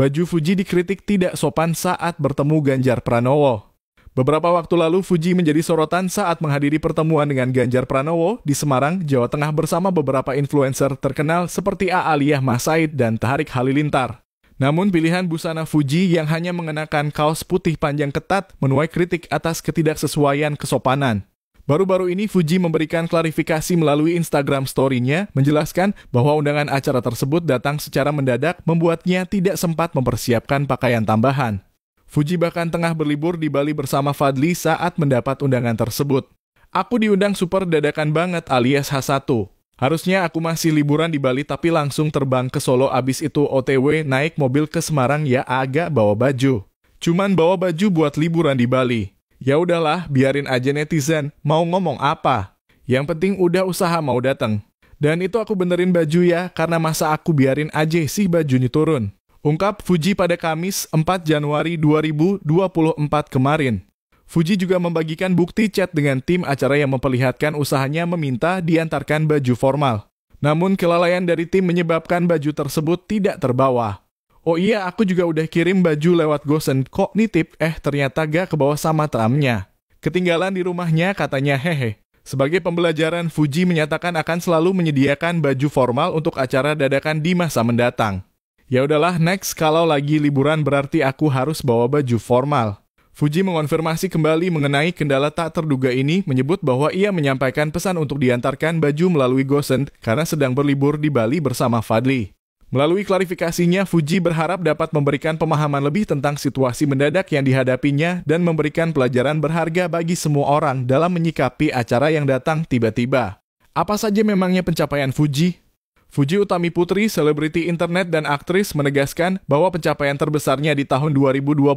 Baju Fuji dikritik tidak sopan saat bertemu Ganjar Pranowo. Beberapa waktu lalu, Fuji menjadi sorotan saat menghadiri pertemuan dengan Ganjar Pranowo di Semarang, Jawa Tengah bersama beberapa influencer terkenal seperti A Aliyah, Masaid dan Taharik Halilintar. Namun pilihan busana Fuji yang hanya mengenakan kaos putih panjang ketat menuai kritik atas ketidaksesuaian kesopanan. Baru-baru ini Fuji memberikan klarifikasi melalui Instagram story-nya menjelaskan bahwa undangan acara tersebut datang secara mendadak membuatnya tidak sempat mempersiapkan pakaian tambahan. Fuji bahkan tengah berlibur di Bali bersama Fadli saat mendapat undangan tersebut. Aku diundang super dadakan banget alias H1. Harusnya aku masih liburan di Bali tapi langsung terbang ke Solo abis itu OTW naik mobil ke Semarang ya agak bawa baju. Cuman bawa baju buat liburan di Bali. Ya udahlah, biarin aja netizen mau ngomong apa. Yang penting udah usaha mau datang. Dan itu aku benerin baju ya, karena masa aku biarin aja sih bajunya turun. Ungkap Fuji pada Kamis 4 Januari 2024 kemarin. Fuji juga membagikan bukti chat dengan tim acara yang memperlihatkan usahanya meminta diantarkan baju formal. Namun kelalaian dari tim menyebabkan baju tersebut tidak terbawa. Oh iya, aku juga udah kirim baju lewat Gosen. Kok nitip? Eh, ternyata gak ke bawah sama tramnya. Ketinggalan di rumahnya, katanya hehe. Sebagai pembelajaran, Fuji menyatakan akan selalu menyediakan baju formal untuk acara dadakan di masa mendatang. Ya udahlah, next kalau lagi liburan berarti aku harus bawa baju formal. Fuji mengonfirmasi kembali mengenai kendala tak terduga ini, menyebut bahwa ia menyampaikan pesan untuk diantarkan baju melalui Gosen karena sedang berlibur di Bali bersama Fadli. Melalui klarifikasinya, Fuji berharap dapat memberikan pemahaman lebih tentang situasi mendadak yang dihadapinya dan memberikan pelajaran berharga bagi semua orang dalam menyikapi acara yang datang tiba-tiba. Apa saja memangnya pencapaian Fuji? Fuji Utami Putri, selebriti internet dan aktris, menegaskan bahwa pencapaian terbesarnya di tahun 2023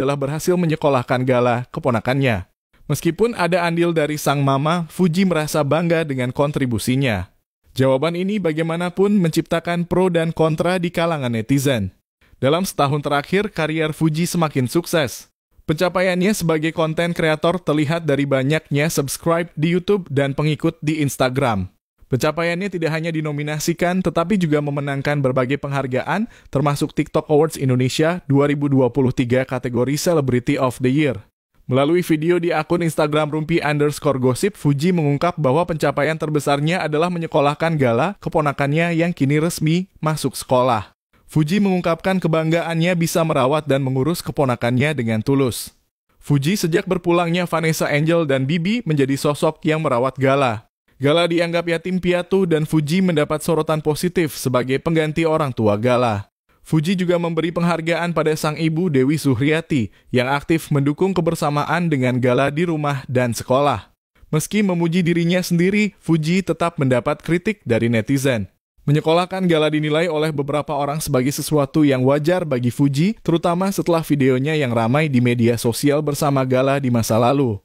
adalah berhasil menyekolahkan Gala, keponakannya. Meskipun ada andil dari sang mama, Fuji merasa bangga dengan kontribusinya. Jawaban ini bagaimanapun menciptakan pro dan kontra di kalangan netizen. Dalam setahun terakhir, karier Fuji semakin sukses. Pencapaiannya sebagai konten kreator terlihat dari banyaknya subscribe di YouTube dan pengikut di Instagram. Pencapaiannya tidak hanya dinominasikan, tetapi juga memenangkan berbagai penghargaan, termasuk TikTok Awards Indonesia 2023 kategori Celebrity of the Year. Melalui video di akun Instagram Rumpi underscore gosip, Fuji mengungkap bahwa pencapaian terbesarnya adalah menyekolahkan Gala, keponakannya yang kini resmi masuk sekolah. Fuji mengungkapkan kebanggaannya bisa merawat dan mengurus keponakannya dengan tulus. Fuji sejak berpulangnya Vanessa Angel dan Bibi menjadi sosok yang merawat Gala. Gala dianggap yatim piatu dan Fuji mendapat sorotan positif sebagai pengganti orang tua Gala. Fuji juga memberi penghargaan pada sang ibu Dewi Suhriati yang aktif mendukung kebersamaan dengan gala di rumah dan sekolah. Meski memuji dirinya sendiri, Fuji tetap mendapat kritik dari netizen. Menyekolahkan gala dinilai oleh beberapa orang sebagai sesuatu yang wajar bagi Fuji, terutama setelah videonya yang ramai di media sosial bersama gala di masa lalu.